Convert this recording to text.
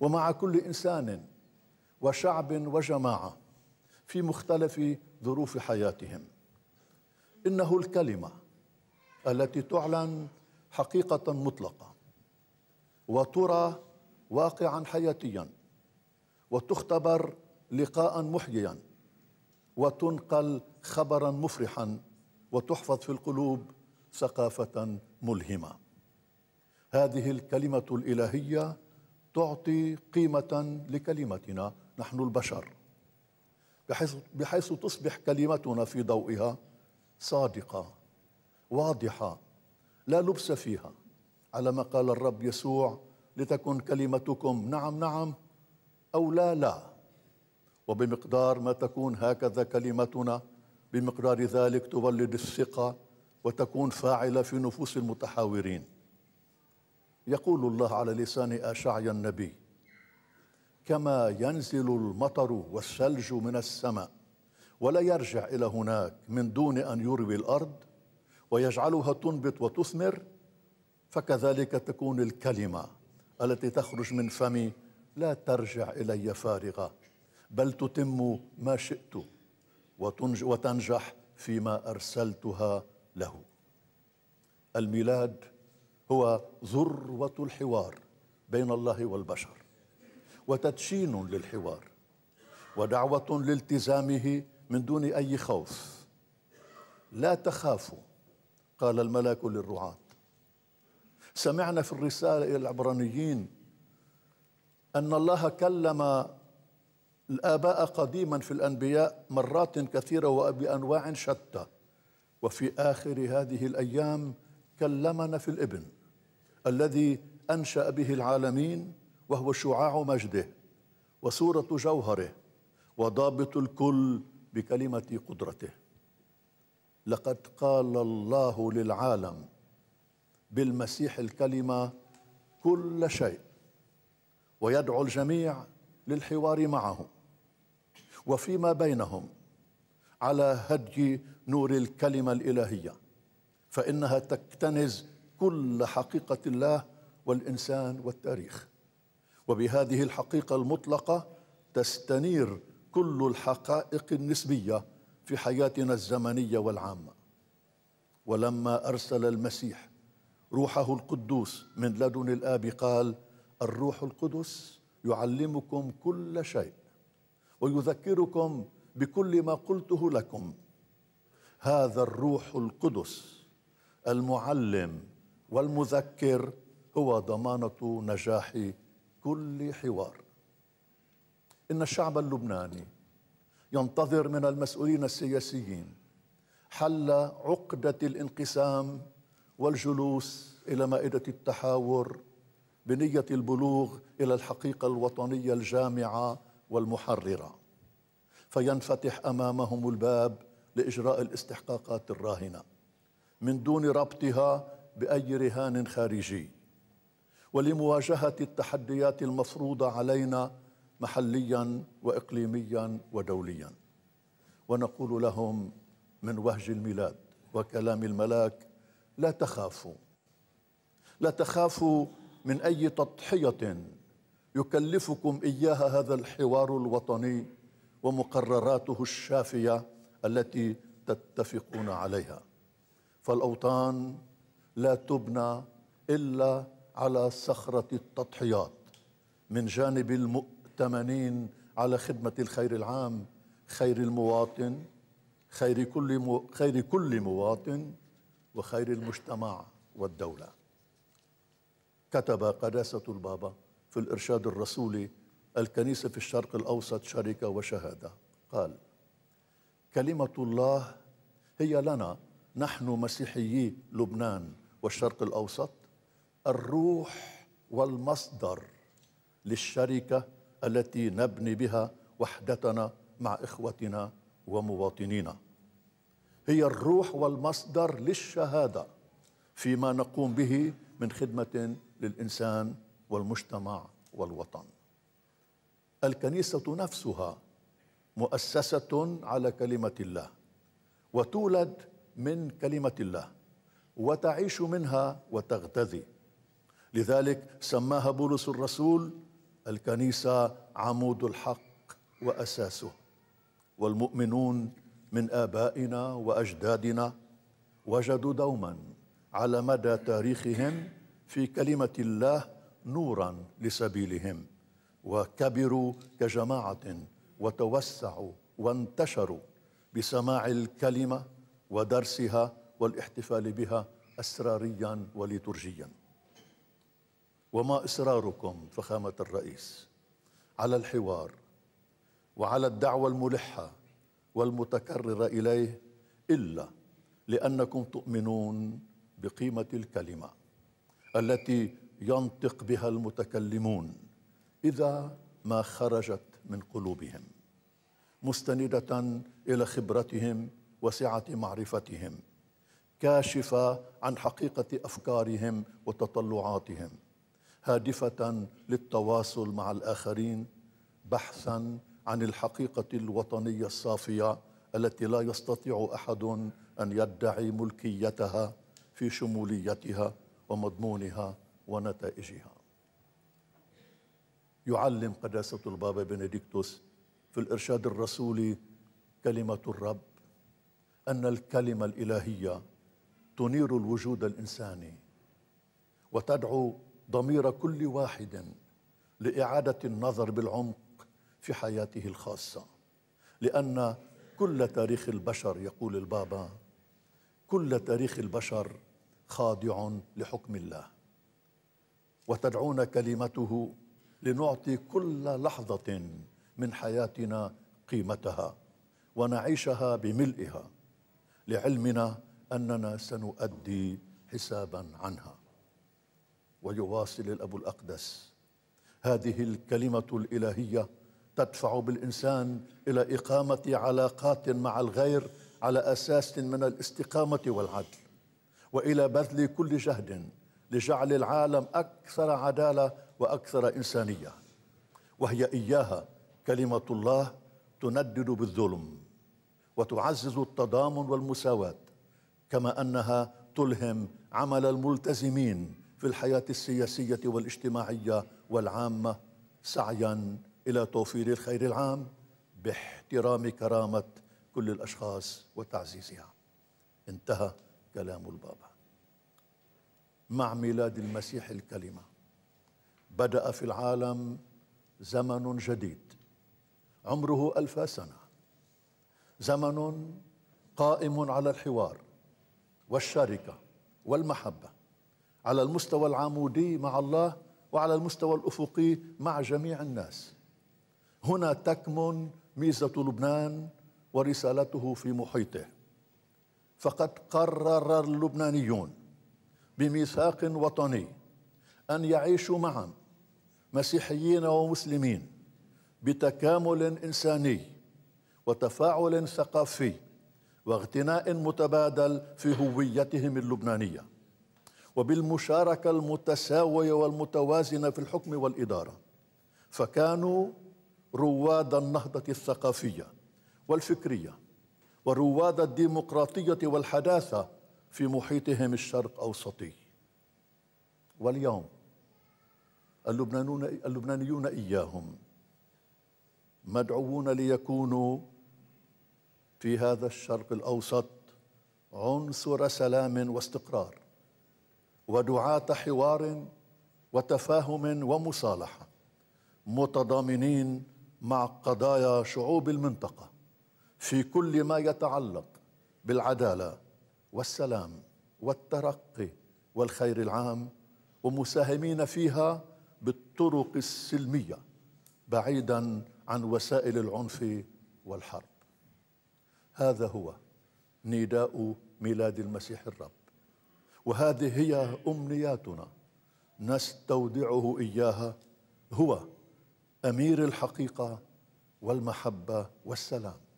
ومع كل انسان وشعب وجماعه في مختلف ظروف حياتهم انه الكلمه التي تعلن حقيقه مطلقه وترى واقعا حياتيا وتختبر لقاء محييا وتنقل خبرا مفرحا وتحفظ في القلوب ثقافه ملهمه هذه الكلمه الالهيه تعطي قيمة لكلمتنا نحن البشر بحيث, بحيث تصبح كلمتنا في ضوئها صادقة واضحة لا لبس فيها على ما قال الرب يسوع لتكن كلمتكم نعم نعم أو لا لا وبمقدار ما تكون هكذا كلمتنا بمقدار ذلك تولد الثقة وتكون فاعلة في نفوس المتحاورين يقول الله على لسان اشعيا النبي كما ينزل المطر والثلج من السماء ولا يرجع الى هناك من دون ان يروي الارض ويجعلها تنبت وتثمر فكذلك تكون الكلمه التي تخرج من فمي لا ترجع الي فارغه بل تتم ما شئت وتنج وتنجح فيما ارسلتها له الميلاد هو ذروة الحوار بين الله والبشر وتدشين للحوار ودعوة لالتزامه من دون أي خوف لا تخافوا قال الملاك للرعاة سمعنا في الرسالة إلى العبرانيين أن الله كلم الآباء قديما في الأنبياء مرات كثيرة وبأنواع شتى وفي آخر هذه الأيام كلمنا في الابن الذي انشا به العالمين وهو شعاع مجده وصوره جوهره وضابط الكل بكلمه قدرته لقد قال الله للعالم بالمسيح الكلمه كل شيء ويدعو الجميع للحوار معه وفيما بينهم على هدي نور الكلمه الالهيه فانها تكتنز كل حقيقة الله والإنسان والتاريخ وبهذه الحقيقة المطلقة تستنير كل الحقائق النسبية في حياتنا الزمنية والعامة ولما أرسل المسيح روحه القدوس من لدن الآب قال الروح القدس يعلمكم كل شيء ويذكركم بكل ما قلته لكم هذا الروح القدس المعلم والمذكر هو ضمانة نجاح كل حوار إن الشعب اللبناني ينتظر من المسؤولين السياسيين حل عقدة الانقسام والجلوس إلى مائدة التحاور بنية البلوغ إلى الحقيقة الوطنية الجامعة والمحررة فينفتح أمامهم الباب لإجراء الاستحقاقات الراهنة من دون ربطها باي رهان خارجي ولمواجهه التحديات المفروضه علينا محليا واقليميا ودوليا ونقول لهم من وهج الميلاد وكلام الملاك لا تخافوا لا تخافوا من اي تضحيه يكلفكم اياها هذا الحوار الوطني ومقرراته الشافيه التي تتفقون عليها فالاوطان لا تبنى إلا على صخرة التضحيات من جانب المؤتمنين على خدمة الخير العام خير المواطن خير كل مو خير كل مواطن وخير المجتمع والدولة كتب قداسة البابا في الإرشاد الرسولي الكنيسة في الشرق الأوسط شركة وشهادة قال كلمة الله هي لنا نحن مسيحيي لبنان والشرق الاوسط الروح والمصدر للشركه التي نبني بها وحدتنا مع اخوتنا ومواطنينا هي الروح والمصدر للشهاده فيما نقوم به من خدمه للانسان والمجتمع والوطن الكنيسه نفسها مؤسسه على كلمه الله وتولد من كلمه الله وتعيش منها وتغتذي لذلك سماها بولس الرسول الكنيسه عمود الحق واساسه والمؤمنون من ابائنا واجدادنا وجدوا دوما على مدى تاريخهم في كلمه الله نورا لسبيلهم وكبروا كجماعه وتوسعوا وانتشروا بسماع الكلمه ودرسها والاحتفال بها أسراريا وليترجيا وما إصراركم فخامة الرئيس على الحوار وعلى الدعوة الملحة والمتكررة إليه إلا لأنكم تؤمنون بقيمة الكلمة التي ينطق بها المتكلمون إذا ما خرجت من قلوبهم مستندة إلى خبرتهم وسعة معرفتهم كاشفه عن حقيقه افكارهم وتطلعاتهم هادفه للتواصل مع الاخرين بحثا عن الحقيقه الوطنيه الصافيه التي لا يستطيع احد ان يدعي ملكيتها في شموليتها ومضمونها ونتائجها يعلم قداسة البابا بنديكتوس في الإرشاد الرسولي كلمة الرب أن الكلمة الإلهية تنير الوجود الانساني وتدعو ضمير كل واحد لاعاده النظر بالعمق في حياته الخاصه لان كل تاريخ البشر يقول البابا كل تاريخ البشر خاضع لحكم الله وتدعونا كلمته لنعطي كل لحظه من حياتنا قيمتها ونعيشها بملئها لعلمنا أننا سنؤدي حسابا عنها ويواصل الأب الأقدس هذه الكلمة الإلهية تدفع بالإنسان إلى إقامة علاقات مع الغير على أساس من الاستقامة والعدل وإلى بذل كل جهد لجعل العالم أكثر عدالة وأكثر إنسانية وهي إياها كلمة الله تندد بالظلم وتعزز التضامن والمساواة كما انها تلهم عمل الملتزمين في الحياه السياسيه والاجتماعيه والعامه سعيا الى توفير الخير العام باحترام كرامه كل الاشخاص وتعزيزها انتهى كلام البابا مع ميلاد المسيح الكلمه بدا في العالم زمن جديد عمره الف سنه زمن قائم على الحوار والشركة والمحبة على المستوى العمودي مع الله وعلى المستوى الأفقي مع جميع الناس هنا تكمن ميزة لبنان ورسالته في محيطه فقد قرر اللبنانيون بميثاق وطني أن يعيشوا معا مسيحيين ومسلمين بتكامل إنساني وتفاعل ثقافي واغتناء متبادل في هويتهم اللبنانيه وبالمشاركه المتساويه والمتوازنه في الحكم والاداره فكانوا رواد النهضه الثقافيه والفكريه ورواد الديمقراطيه والحداثه في محيطهم الشرق اوسطي واليوم اللبنانيون, اللبنانيون اياهم مدعوون ليكونوا في هذا الشرق الاوسط عنصر سلام واستقرار ودعاه حوار وتفاهم ومصالحه متضامنين مع قضايا شعوب المنطقه في كل ما يتعلق بالعداله والسلام والترقي والخير العام ومساهمين فيها بالطرق السلميه بعيدا عن وسائل العنف والحرب هذا هو نداء ميلاد المسيح الرب وهذه هي امنياتنا نستودعه اياها هو امير الحقيقه والمحبه والسلام